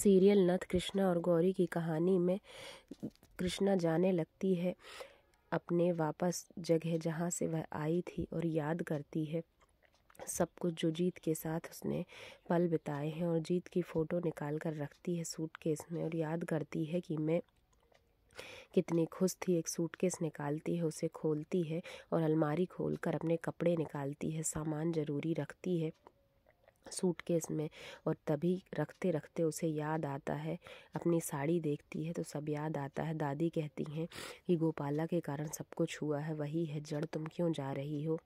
serial नथ कृष्णा और गौरी की कहानी में कृष्णा जाने लगती है अपने वापस जगह जहाँ से वह आई थी और याद करती है सब कुछ जो जीत के साथ उसने पल बिताए हैं और जीत की फ़ोटो निकाल कर रखती है सूटकेस में और याद करती है कि मैं कितनी खुश थी एक सूटकेस निकालती है उसे खोलती है और अलमारी खोलकर अपने कपड़े निकालती है सामान ज़रूरी रखती है सूटकेस में और तभी रखते रखते उसे याद आता है अपनी साड़ी देखती है तो सब याद आता है दादी कहती हैं कि गोपाला के कारण सब कुछ हुआ है वही है जड़ तुम क्यों जा रही हो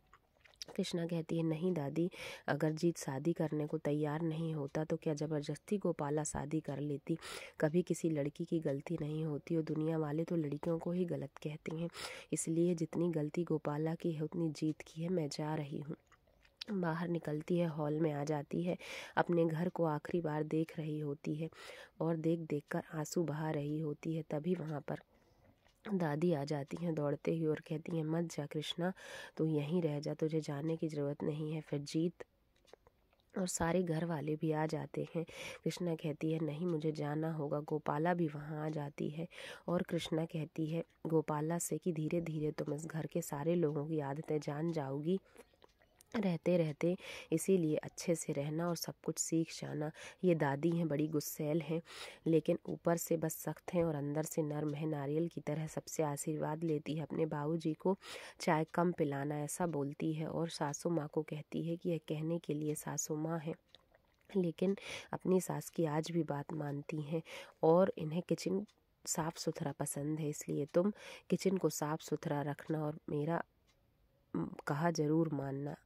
कृष्णा कहती है नहीं दादी अगर जीत शादी करने को तैयार नहीं होता तो क्या ज़बरदस्ती गोपाला शादी कर लेती कभी किसी लड़की की गलती नहीं होती और दुनिया वाले तो लड़कियों को ही गलत कहते हैं इसलिए जितनी गलती गोपाला की है उतनी जीत की है मैं जा रही हूँ बाहर निकलती है हॉल में आ जाती है अपने घर को आखिरी बार देख रही होती है और देख देख कर आंसू बहा रही होती है तभी वहाँ पर दादी आ जाती हैं दौड़ते ही और कहती हैं मत जा कृष्णा तू यहीं रह जा तुझे जाने की ज़रूरत नहीं है फिर जीत और सारे घर वाले भी आ जाते हैं कृष्णा कहती है नहीं मुझे जाना होगा गोपाला भी वहाँ आ जाती है और कृष्णा कहती है गोपाला से कि धीरे धीरे तुम इस घर के सारे लोगों की आदतें जान जाओगी रहते रहते इसीलिए अच्छे से रहना और सब कुछ सीख जाना ये दादी हैं बड़ी गुस्सेल हैं लेकिन ऊपर से बस सख्त हैं और अंदर से नर्म है नारियल की तरह सबसे आशीर्वाद लेती है अपने जी को चाय कम पिलाना ऐसा बोलती है और सासू माँ को कहती है कि यह कहने के लिए सासू माँ है लेकिन अपनी सास की आज भी बात मानती हैं और इन्हें किचन साफ़ सुथरा पसंद है इसलिए तुम किचन को साफ़ सुथरा रखना और मेरा कहा ज़रूर मानना